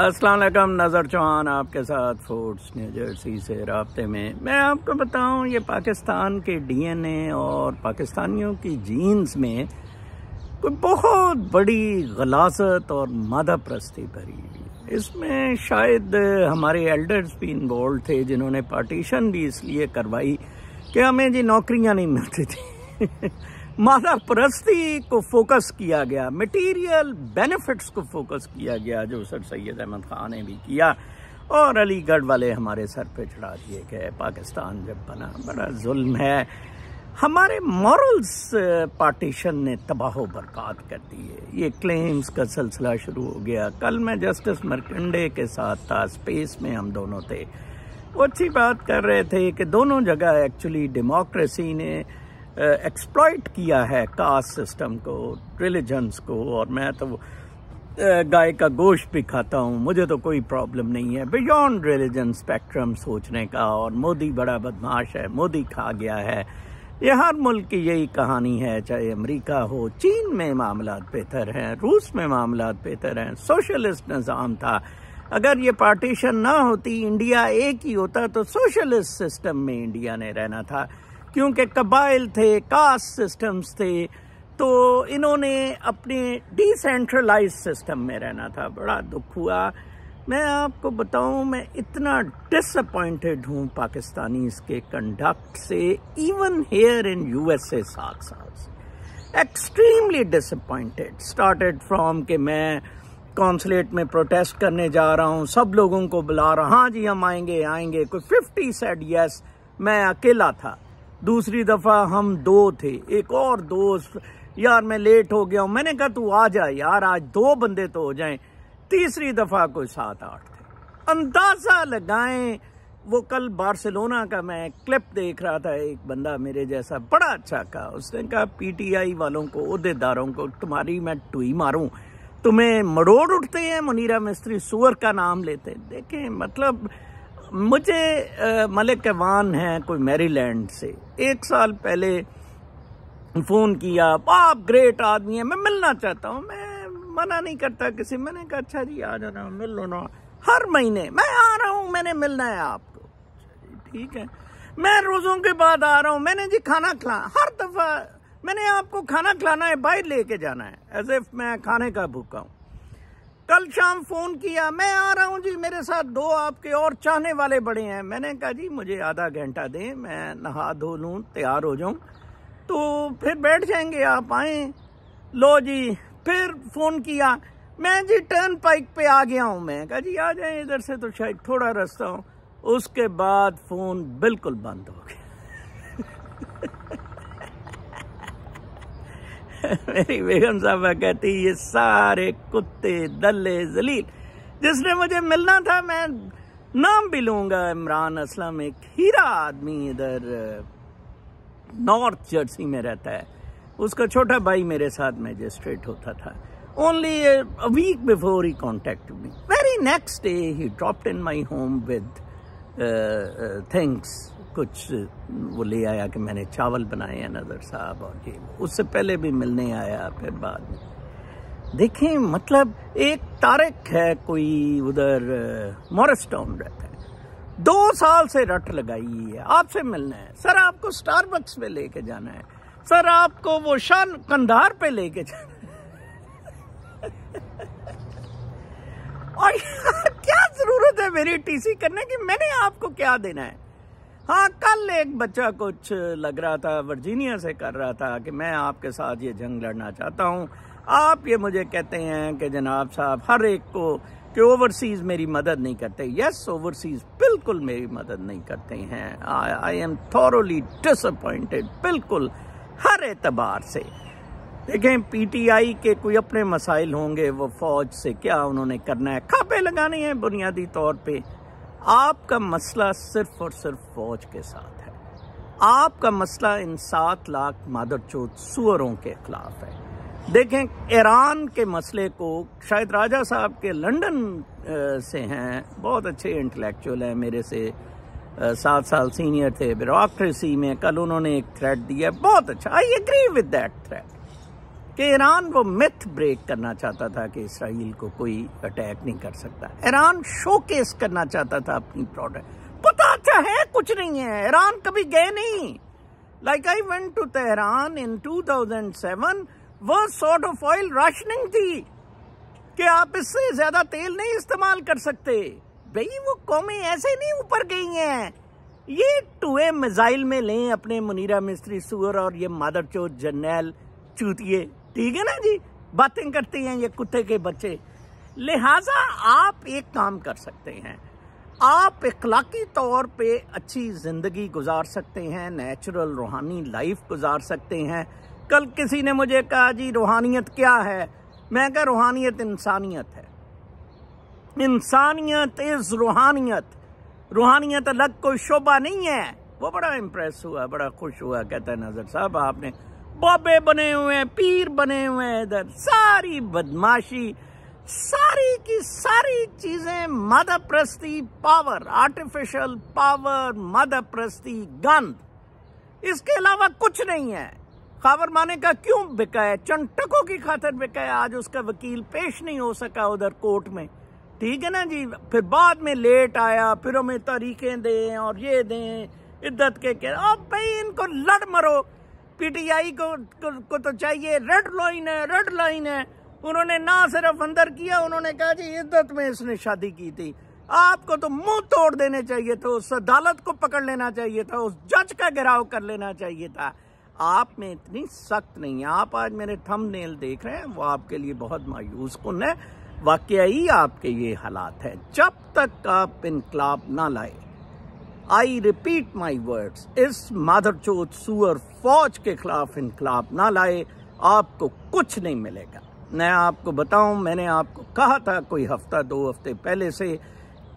असलम नज़र चौहान आपके साथ फोर्ट्स न्यू जर्सी से रबते में मैं आपको बताऊं ये पाकिस्तान के डीएनए और पाकिस्तानियों की जीन्स में कोई बहुत बड़ी गलासत और मादा प्रस्ती भरी इसमें शायद हमारे एल्डर्स भी इन्वॉल्व थे जिन्होंने पार्टीशन भी इसलिए करवाई कि हमें जी नौकरियां नहीं मिलती थी मानव परस्ती को फोकस किया गया मटेरियल बेनिफिट्स को फोकस किया गया जो सर सैयद अहमद खान ने भी किया और अलीगढ़ वाले हमारे सर पे चढ़ा दिए गए पाकिस्तान जब बना बड़ा जुल्म है हमारे मॉरल्स पार्टीशन ने तबाहो बर्बाद कर दिए ये क्लेम्स का सिलसिला शुरू हो गया कल मैं जस्टिस मरकंडे के साथ था स्पेस में हम दोनों थे वो अच्छी बात कर रहे थे कि दोनों जगह एक्चुअली डेमोक्रेसी ने एक्सप्लॉयट किया है कास्ट सिस्टम को रिलीजन्स को और मैं तो गाय का गोश्त भी खाता हूँ मुझे तो कोई प्रॉब्लम नहीं है बियॉन्ड रिलीजन स्पेक्ट्रम सोचने का और मोदी बड़ा बदमाश है मोदी खा गया है ये हर मुल्क की यही कहानी है चाहे अमेरिका हो चीन में मामला बेहतर हैं रूस में मामला बेहतर हैं सोशलिस्ट निज़ाम था अगर ये पार्टीशन ना होती इंडिया एक ही होता तो सोशलिस्ट सिस्टम में इंडिया ने रहना था क्योंकि कबाइल थे कास्ट सिस्टम्स थे तो इन्होंने अपने डिसेंट्रलाइज सिस्टम में रहना था बड़ा दुख हुआ मैं आपको बताऊं मैं इतना डिसअपॉइंटेड हूं पाकिस्तानीज के कंडक्ट से इवन हेयर इन यूएसए एस साथ एक्सट्रीमली डिसअपॉइंटेड स्टार्टेड फ्रॉम के मैं कौंसलेट में प्रोटेस्ट करने जा रहा हूं सब लोगों को बुला रहा हाँ जी हम आएंगे आएंगे कोई फिफ्टी सेड यस मैं अकेला था दूसरी दफ़ा हम दो थे एक और दोस्त यार मैं लेट हो गया हूँ मैंने कहा तू आ जा यार आज दो बंदे तो हो जाएं तीसरी दफ़ा कोई सात आठ थे अंदाज़ा लगाएं वो कल बार्सिलोना का मैं क्लिप देख रहा था एक बंदा मेरे जैसा बड़ा अच्छा कहा उसने कहा पीटीआई वालों को अहदेदारों को तुम्हारी मैं टुई मारूं तुम्हें मरोड़ उठते हैं मुनीरा मिस्त्री सुअर का नाम लेते हैं देखें मतलब मुझे मलिक कैवान हैं कोई मैरीलैंड से एक साल पहले फ़ोन किया आप ग्रेट आदमी हैं मैं मिलना चाहता हूँ मैं मना नहीं करता किसी मैंने कहा अच्छा जी आ जाना मिल लो ना हर महीने मैं आ रहा हूँ मैंने मिलना है आपको ठीक है मैं रोज़ों के बाद आ रहा हूँ मैंने जी खाना खिला हर दफ़ा मैंने आपको खाना खिलाना है बाहर लेके जाना है एज इफ मैं खाने का भूखा हूँ कल शाम फ़ोन किया मैं आ रहा हूँ जी मेरे साथ दो आपके और चाहने वाले बड़े हैं मैंने कहा जी मुझे आधा घंटा दें मैं नहा धो लूँ तैयार हो जाऊँ तो फिर बैठ जाएंगे आप आए लो जी फिर फ़ोन किया मैं जी टर्न पाइक पे आ गया हूँ मैं कहा जी आ जाए इधर से तो शायद थोड़ा रास्ता हो उसके बाद फ़ोन बिल्कुल बंद हो गया मेरी बेगम साहबा कहती ये सारे कुत्ते दल्ले जलील जिसने मुझे मिलना था मैं नाम भी लूंगा इमरान असलम एक हीरा आदमी इधर नॉर्थ जर्सी में रहता है उसका छोटा भाई मेरे साथ मैजिस्ट्रेट होता था only week before week contact me very next day ही day, he dropped in my home uh, uh, कुछ वो ले आया कि मैंने चावल बनाए हैं नज़र साहब और ये उससे पहले भी मिलने आया फिर बाद में देखें मतलब एक तारक है कोई उधर मॉरस टाउन रहता है दो साल से रट लगाई है आपसे मिलना है सर आपको स्टारबक्स पे लेके जाना है सर आपको वो शान कंधार पे लेके जाना और क्या जरूरत है मेरी टीसी करने की मैंने आपको क्या देना है हाँ कल एक बच्चा कुछ लग रहा था वर्जीनिया से कर रहा था कि मैं आपके साथ ये जंग लड़ना चाहता हूँ आप ये मुझे कहते हैं कि जनाब साहब हर एक को कि ओवरसीज़ मेरी मदद नहीं करते यस ओवरसीज़ बिल्कुल मेरी मदद नहीं करते हैं आई एम थॉरली डिसअपॉइंटेड बिल्कुल हर एतबार से देखें पीटीआई के कोई अपने मसाइल होंगे वो फौज से क्या उन्होंने करना है खापे लगाने हैं बुनियादी तौर पे आपका मसला सिर्फ और सिर्फ फौज के साथ है आपका मसला इन सात लाख मादर चोत सुअरों के खिलाफ है देखें ईरान के मसले को शायद राजा साहब के लंदन से हैं बहुत अच्छे इंटेलेक्चुअल हैं मेरे से सात साल सीनियर थे ब्यूरोसी में कल उन्होंने एक थ्रेट दिया बहुत अच्छा I agree with that threat कि ईरान वो मिथ ब्रेक करना चाहता था कि इसराइल को कोई अटैक नहीं कर सकता ईरान शोकेस करना चाहता था अपनी प्रोडक्ट पता अच्छा है कुछ नहीं है ईरान कभी गए नहीं like I went to Tehran in 2007 वो सॉर्ट ऑफ ऑयल राशनिंग थी कि आप इससे ज्यादा तेल नहीं इस्तेमाल कर सकते भाई वो कौमें ऐसे नहीं ऊपर गई हैं ये टूए मिसाइल में लें अपने मुनीरा मिस्त्री सुअर और ये मादर चो जर्नैल चूतिए ठीक है ना जी बातें करते हैं ये कुत्ते के बच्चे लिहाजा आप एक काम कर सकते हैं आप इखलाकी तौर पे अच्छी ज़िंदगी गुजार सकते हैं नेचुरल रूहानी लाइफ गुजार सकते हैं कल किसी ने मुझे कहा जी रूहानियत क्या है मैं कह रूहानियत इंसानियत है इंसानियत इज़ रूहानियत रूहानियत अलग कोई शोभा नहीं है वो बड़ा इम्प्रेस हुआ बड़ा खुश हुआ कहता है नज़र साहब आपने बॉबे बने हुए हैं पीर बने हुए हैं इधर सारी बदमाशी सारी की सारी चीजें मदप्रस्ती प्रस्ती पावर आर्टिफिशियल पावर मदप्रस्ती प्रस्ती इसके अलावा कुछ नहीं है खबर माने का क्यों बिका है चंटकों की खातर बिका है आज उसका वकील पेश नहीं हो सका उधर कोर्ट में ठीक है ना जी फिर बाद में लेट आया फिर हमें तरीके दें और ये दें इद्दत के कह अब भाई इनको लड़ मरो पीटीआई को, को को तो चाहिए रेड लाइन है रेड लाइन है उन्होंने ना सिर्फ अंदर किया उन्होंने कहा जी इज्जत में इसने शादी की थी आपको तो मुंह तोड़ देने चाहिए था उस अदालत को पकड़ लेना चाहिए था उस जज का गिराव कर लेना चाहिए था आप में इतनी सख्त नहीं है आप आज मेरे नेल देख रहे हैं वो आपके लिए बहुत मायूस कन है वाकई आपके ये हालात है जब तक आप इनकलाब ना लाए आई रिपीट माई वर्ड्स इस माधरचोद सुअर फौज के खिलाफ इनकलाब ना लाए आपको कुछ नहीं मिलेगा मैं आपको बताऊं मैंने आपको कहा था कोई हफ्ता दो हफ्ते पहले से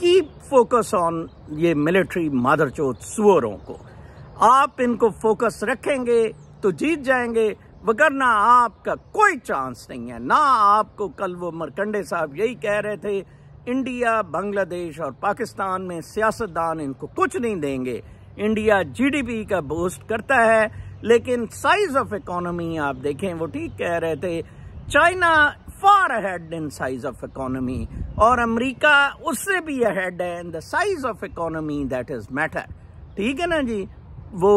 कीप फोकस ऑन ये मिलिट्री माधरचोद सुअरों को आप इनको फोकस रखेंगे तो जीत जाएंगे वगरना आपका कोई चांस नहीं है ना आपको कल वो मरकंडे साहब यही कह रहे थे इंडिया बांग्लादेश और पाकिस्तान में सियासतदान इनको कुछ नहीं देंगे इंडिया जीडीपी का बूस्ट करता है लेकिन साइज ऑफ इकोनॉमी आप देखें वो ठीक कह रहे थे China far ahead in size of economy और अमेरिका उससे भी अहेड है in the size of economy that is matter ठीक है ना जी वो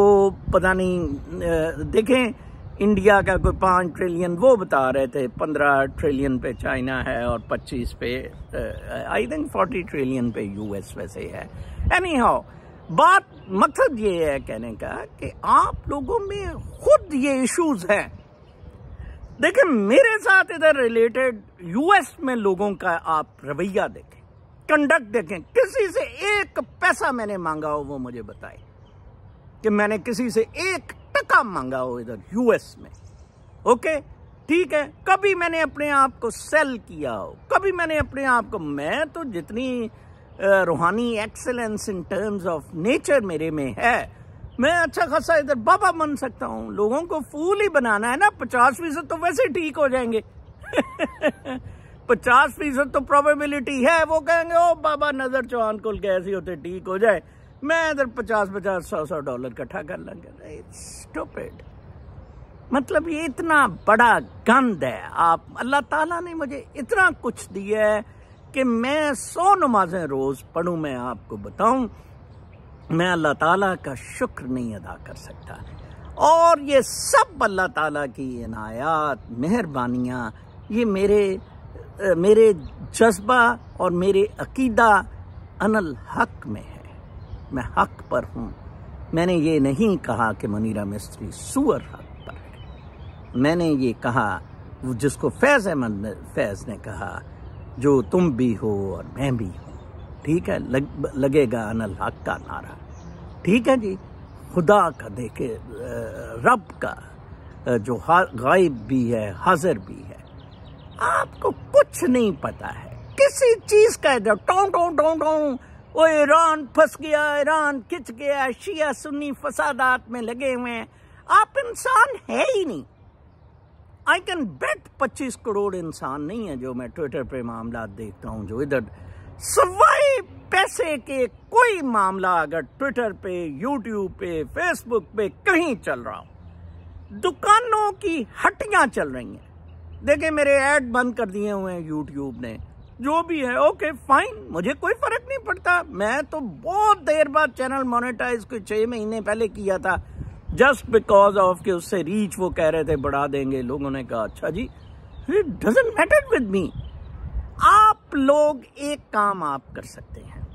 पता नहीं देखें इंडिया का कोई पाँच ट्रिलियन वो बता रहे थे पंद्रह ट्रिलियन पे चाइना है और पच्चीस पे आई थिंक फोर्टी ट्रिलियन पे यूएस वैसे है एनी हाउ बात मकसद मतलब ये है कहने का कि आप लोगों में खुद ये इश्यूज हैं देखें मेरे साथ इधर रिलेटेड यूएस में लोगों का आप रवैया देखें कंडक्ट देखें किसी से एक पैसा मैंने मांगा हो वो मुझे बताए कि मैंने किसी से एक पे काम मांगा हो इधर यूएस में ओके ठीक है कभी मैंने अपने आप को सेल किया हो कभी मैंने अपने आप को मैं तो जितनी रूहानी excellence in terms of nature मेरे में है मैं अच्छा खासा इधर बाबा बन सकता हूँ लोगों को फूल ही बनाना है ना पचास फीसद तो वैसे ठीक हो जाएंगे पचास फीसद तो प्रोबेबिलिटी है वो कहेंगे ओ बाबा नजर चौहान कुल के ऐसे होते ठीक हो जाए मैं इधर पचास पचास सौ सौ डॉलर इकट्ठा कर लगा स्टूपिड मतलब ये इतना बड़ा गंद है आप अल्लाह ताला ने मुझे इतना कुछ दिया है कि मैं सौ नमाजें रोज़ पढ़ू मैं आपको बताऊं मैं अल्लाह ताला का शुक्र नहीं अदा कर सकता और ये सब अल्लाह ताला की इनायात मेहरबानियाँ ये मेरे मेरे जज्बा और मेरे अकीदा अनल हक में है मैं हक पर हूं मैंने ये नहीं कहा कि मनीरा मिस्त्री सुअर हक पर है मैंने ये कहा जिसको फैज़ अहमद ने फैज़ ने कहा जो तुम भी हो और मैं भी हूँ ठीक है लग, लगेगा अनल हक का नारा ठीक है जी खुदा का देखे रब का जो गायब भी है हाजिर भी है आपको कुछ नहीं पता है किसी चीज़ का टों टों टों टों वो ईरान फंस गया ईरान खिंच गया शिया सुन्नी फसादात में लगे हुए हैं आप इंसान है ही नहीं आई कैन बेट 25 करोड़ इंसान नहीं है जो मैं ट्विटर पे मामला देखता हूँ जो इधर सवाई पैसे के कोई मामला अगर ट्विटर पे यूट्यूब पे फेसबुक पे कहीं चल रहा हूं दुकानों की हट्टियां चल रही हैं देखे मेरे ऐड बंद कर दिए हुए हैं यूट्यूब ने जो भी है ओके फाइन मुझे कोई फर्क नहीं पड़ता मैं तो बहुत देर बाद चैनल मोनेटाइज को छह महीने पहले किया था जस्ट बिकॉज ऑफ के उससे रीच वो कह रहे थे बढ़ा देंगे लोगों ने कहा अच्छा जी it doesn't matter with me आप लोग एक काम आप कर सकते हैं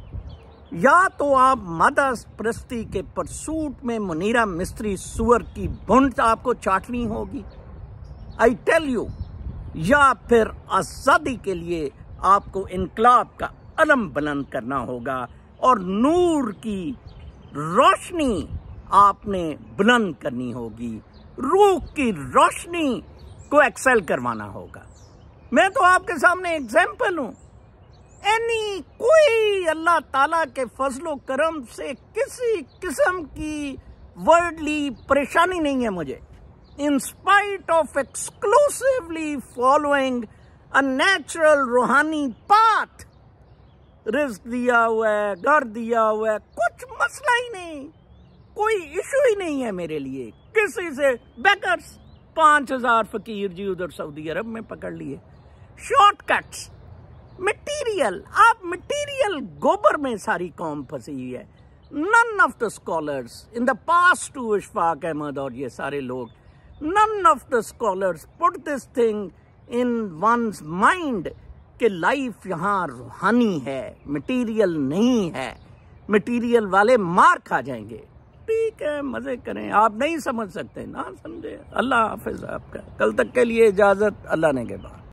या तो आप मदस प्रस्ती के परसूट में मुनीरा मिस्त्री सुअर की बुंद आपको चाटनी होगी आई टेल यू या फिर आज़ादी के लिए आपको इनकलाब का अलम बुलंद करना होगा और नूर की रोशनी आपने बुलंद करनी होगी रूह की रोशनी को एक्सेल करवाना होगा मैं तो आपके सामने एग्जाम्पल हूं एनी कोई अल्लाह ताला के फजलो करम से किसी किस्म की वर्डली परेशानी नहीं है मुझे in spite of exclusively following a natural रूहानी पाथ रिस्क दिया हुआ है घर दिया हुआ है कुछ मसला ही नहीं कोई इशू ही नहीं है मेरे लिए किसी से बेकर्स पांच हजार फकीर जी उधर सऊदी अरब में पकड़ लिए शॉर्टकट्स मटेरियल आप मटेरियल गोबर में सारी कौम फंसी हुई है none of the scholars in the past to Ishfaq Ahmed और ये सारे लोग none of the scholars put this thing in one's mind कि लाइफ यहाँ रूहानी है मटेरियल नहीं है मटेरियल वाले मार खा जाएंगे ठीक है मज़े करें आप नहीं समझ सकते ना समझे अल्लाह हाफिज़ आपका कल तक के लिए इजाज़त अल्लाह ने के बाद